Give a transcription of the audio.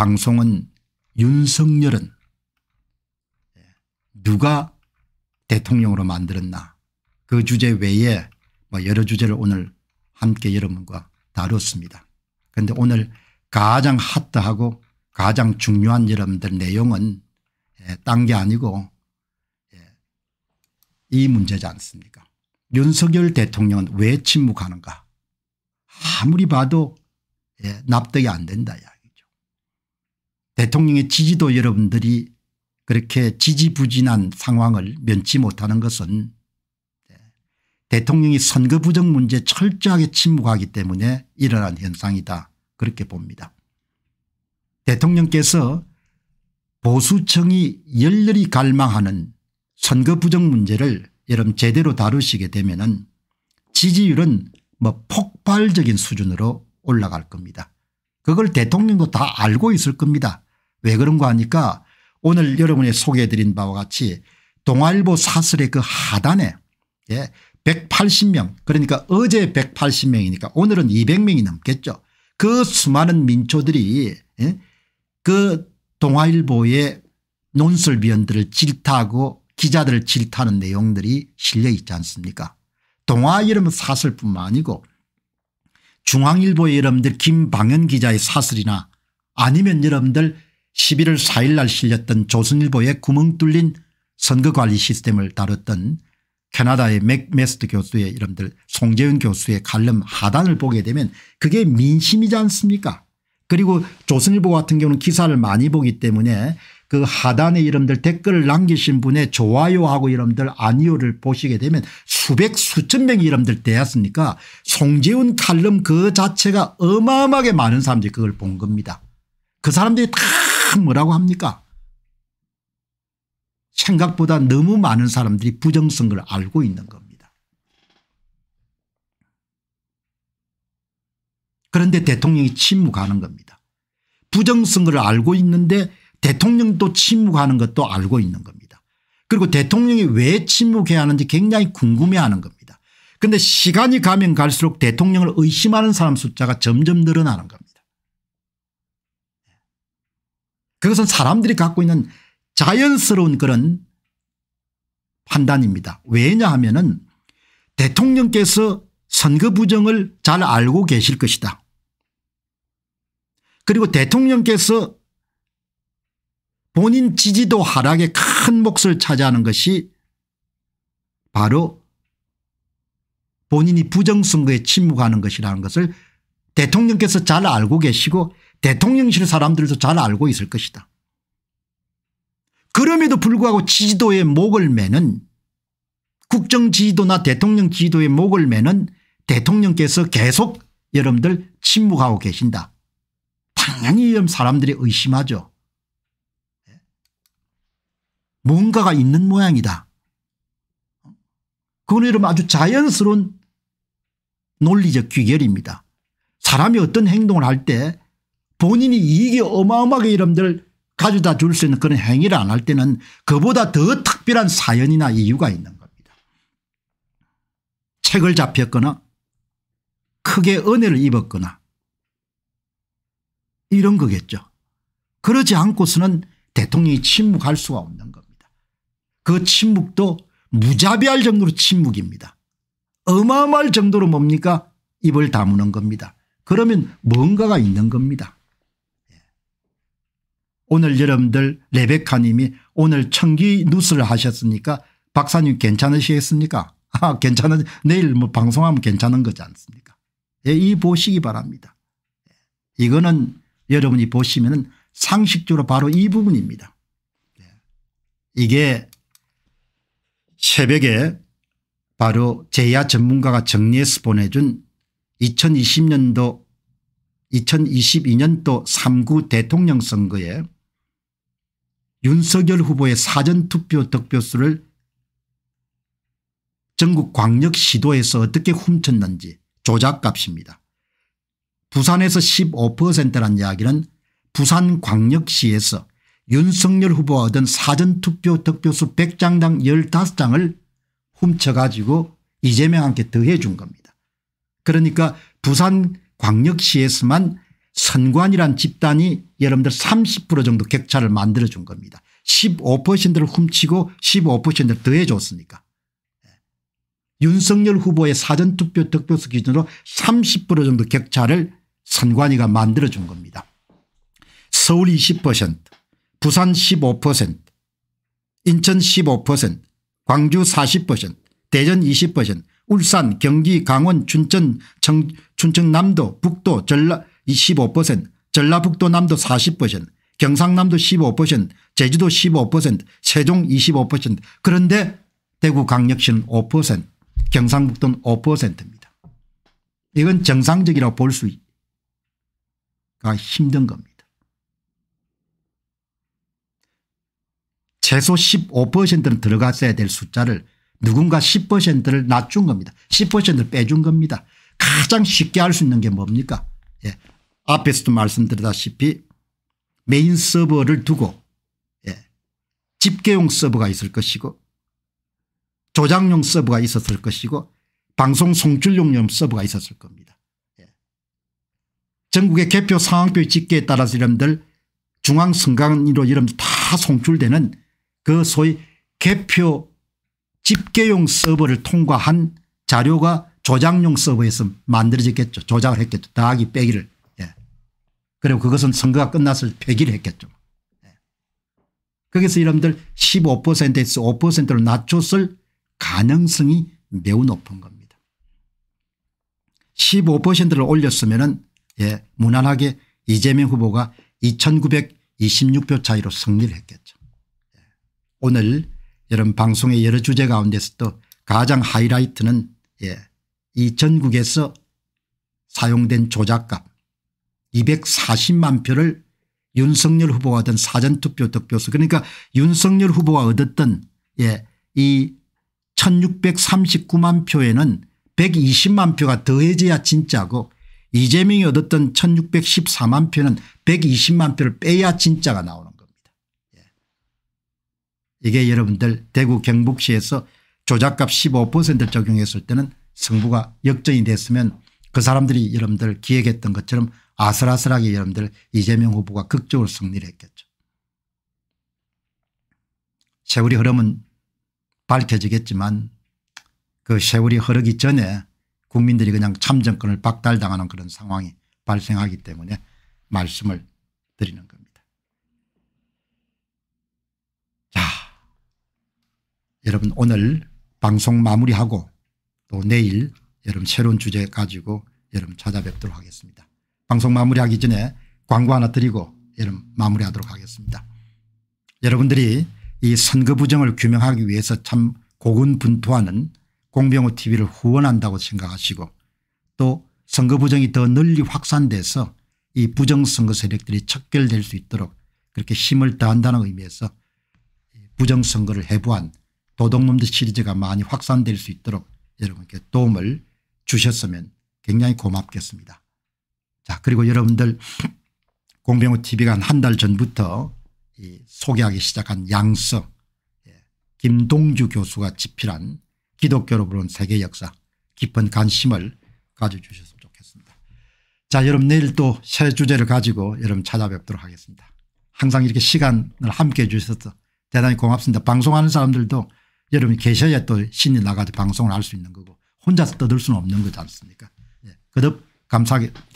방송은 윤석열은 누가 대통령으로 만들었나 그 주제 외에 뭐 여러 주제를 오늘 함께 여러분과 다뤘습니다. 그런데 오늘 가장 핫하고 가장 중요한 여러분들 내용은 예, 딴게 아니고 예, 이 문제지 않습니까 윤석열 대통령은 왜 침묵하는가 아무리 봐도 예, 납득이 안 된다 이야기. 대통령의 지지도 여러분들이 그렇게 지지부진한 상황을 면치 못하는 것은 대통령이 선거 부정 문제 철저하게 침묵하기 때문에 일어난 현상이다 그렇게 봅니다. 대통령께서 보수층이 열렬히 갈망하는 선거 부정 문제를 여러분 제대로 다루시게 되면 지지율은 뭐 폭발적인 수준으로 올라갈 겁니다. 그걸 대통령도 다 알고 있을 겁니다. 왜 그런가 하니까 오늘 여러분이 소개해 드린 바와 같이 동아일보 사설의 그 하단에 예 180명 그러니까 어제 180명이니까 오늘은 200명이 넘겠죠. 그 수많은 민초들이 예? 그 동아일보의 논설위원들을 질타하고 기자들을 질타하는 내용들이 실려 있지 않습니까 동아일보 사설뿐만 아니고 중앙일보의 여러분들 김방현 기자의 사설이나 아니면 여러분들 11월 4일 날 실렸던 조선일보의 구멍 뚫린 선거관리 시스템을 다뤘던 캐나다의 맥메스트 교수의 여러분들 송재윤 교수의 갈름 하단을 보게 되면 그게 민심이지 않습니까 그리고 조선일보 같은 경우는 기사를 많이 보기 때문에 그 하단에 이름들 댓글을 남기신 분의 좋아요하고 이름들 아니오를 보시게 되면 수백 수천 명의 이름들 되었으니까 송재훈 칼럼 그 자체가 어마어마하게 많은 사람들이 그걸 본 겁니다. 그 사람들이 다 뭐라고 합니까 생각보다 너무 많은 사람들이 부정성을 알고 있는 겁니다. 그런데 대통령이 침묵하는 겁니다. 부정성을 알고 있는데 대통령도 침묵하는 것도 알고 있는 겁니다. 그리고 대통령이 왜 침묵해야 하는지 굉장히 궁금해하는 겁니다. 그런데 시간이 가면 갈수록 대통령을 의심하는 사람 숫자가 점점 늘어나는 겁니다. 그것은 사람들이 갖고 있는 자연스러운 그런 판단입니다. 왜냐하면 은 대통령께서 선거 부정을 잘 알고 계실 것이다. 그리고 대통령께서 본인 지지도 하락에 큰 몫을 차지하는 것이 바로 본인이 부정선거에 침묵하는 것이라는 것을 대통령께서 잘 알고 계시고 대통령실 사람들도 잘 알고 있을 것이다. 그럼에도 불구하고 지지도에 목을 매는 국정지지도나 대통령 지지도에 목을 매는 대통령께서 계속 여러분들 침묵하고 계신다. 당연히 사람들이 의심하죠. 뭔가가 있는 모양이다. 그건 여러분 아주 자연스러운 논리적 귀결입니다. 사람이 어떤 행동을 할 때 본인이 이익이 어마어마하게 여러분들 가져다 줄 수 있는 그런 행위를 안 할 때는 그보다 더 특별한 사연이나 이유가 있는 겁니다. 책을 잡혔거나 크게 은혜를 입었거나 이런 거겠죠. 그러지 않고서는 대통령이 침묵할 수가 없는 겁니다. 그 침묵도 무자비할 정도로 침묵입니다. 어마어마할 정도로 뭡니까 입을 다무는 겁니다. 그러면 뭔가가 있는 겁니다. 예. 오늘 여러분들 레베카님이 오늘 청기 뉴스를 하셨으니까 박사님 괜찮으시겠습니까 아, 괜찮아 내일 뭐 방송하면 괜찮은 거지 않습니까 예, 이 보시기 바랍니다. 예. 이거는 여러분이 보시면 상식적으로 바로 이 부분입니다. 예. 이게 새벽에 바로 제야 전문가가 정리해서 보내준 2020년도 2022년도 3구 대통령 선거에 윤석열 후보의 사전투표 득표수를 전국 광역시도에서 어떻게 훔쳤는지 조작값입니다. 부산에서 1 5라는 이야기는 부산 광역시에서 윤석열 후보가 얻은 사전투표 득표수 100장당 15장을 훔쳐가지고 이재명한테 더해 준 겁니다. 그러니까 부산 광역시에서만 선관이란 집단이 여러분들 30% 정도 격차를 만들어 준 겁니다. 15%를 훔치고 15%를 더해 줬으니까. 윤석열 후보의 사전투표 득표수 기준으로 30% 정도 격차를 선관위가 만들어 준 겁니다. 서울 20% 부산 15% 인천 15% 광주 40% 대전 20% 울산 경기 강원 춘천 청, 춘청남도 북도 전라 2 5 전라북도 남도 40% 경상남도 15% 제주도 15% 세종 25% 그런데 대구 강력시는 5% 경상북도는 5%입니다. 이건 정상적이라고 볼 수가 있 힘든 겁니다. 최소 15%는 들어갔어야 될 숫자를 누군가 10%를 낮춘 겁니다. 10%를 빼준 겁니다. 가장 쉽게 할 수 있는 게 뭡니까 예. 앞에서도 말씀드렸다시피 메인 서버를 두고 예. 집계용 서버가 있을 것이고 조작용 서버가 있었을 것이고 방송 송출용용 서버가 있었을 겁니다. 예. 전국의 개표 상황표 집계에 따라서 여러분들 중앙선관위로 여러분들 다 송출되는 그 소위 개표 집계용 서버를 통과한 자료가 조작용 서버에서 만들어졌겠죠. 조작을 했겠죠. 더하기 빼기를. 예. 그리고 그것은 선거가 끝났을 폐기를 했겠죠. 예. 거기서 여러분들 15%에서 5%로 낮췄을 가능성이 매우 높은 겁니다. 15%를 올렸으면 예, 무난하게 이재명 후보가 2926표 차이로 승리를 했겠죠. 오늘 여러분 방송의 여러 주제 가운데서도 가장 하이라이트는 예, 이 전국에서 사용된 조작값 240만 표를 윤석열 후보가 얻은 사전투표 득표수 그러니까 윤석열 후보가 얻었던 예, 이 1639만 표에는 120만 표가 더해져야 진짜고 이재명이 얻었던 1614만 표는 120만 표를 빼야 진짜가 나오는 이게 여러분들 대구 경북시에서 조작값 15%를 적용했을 때는 승부가 역전이 됐으면 그 사람들이 여러분들 기획했던 것처럼 아슬아슬하게 여러분들 이재명 후보가 극적으로 승리를 했겠죠. 세월이 흐름은 밝혀지겠지만 그 세월이 흐르기 전에 국민들이 그냥 참정권을 박탈당하는 그런 상황이 발생하기 때문에 말씀을 드리는 겁니다. 여러분 오늘 방송 마무리하고 또 내일 여러분 새로운 주제 가지고 여러분 찾아뵙도록 하겠습니다. 방송 마무리하기 전에 광고 하나 드리고 여러분 마무리하도록 하겠습니다. 여러분들이 이 선거 부정을 규명하기 위해서 참 고군분투하는 공병호 tv를 후원한다고 생각하시고 또 선거 부정이 더 널리 확산돼서 이 부정선거 세력들이 척결될 수 있도록 그렇게 힘을 다한다는 의미에서 부정선거를 해부한 도덕놈들 시리즈가 많이 확산될 수 있도록 여러분께 도움을 주셨으면 굉장히 고맙겠습니다. 자 그리고 여러분들 공병호 tv가 한 달 전부터 소개하기 시작한 양서 예, 김동주 교수가 집필한 기독교로 부른 세계 역사 깊은 관심을 가져주셨으면 좋겠습니다. 자 여러분 내일 또 새 주제를 가지고 여러분 찾아뵙도록 하겠습니다. 항상 이렇게 시간을 함께해 주셔서 대단히 고맙습니다. 방송하는 사람들도 여러분이 계셔야 또 신이 나가서 방송을 할 수 있는 거고 혼자서 떠들 수는 없는 거지 않습니까. 예. 그듭 감사하게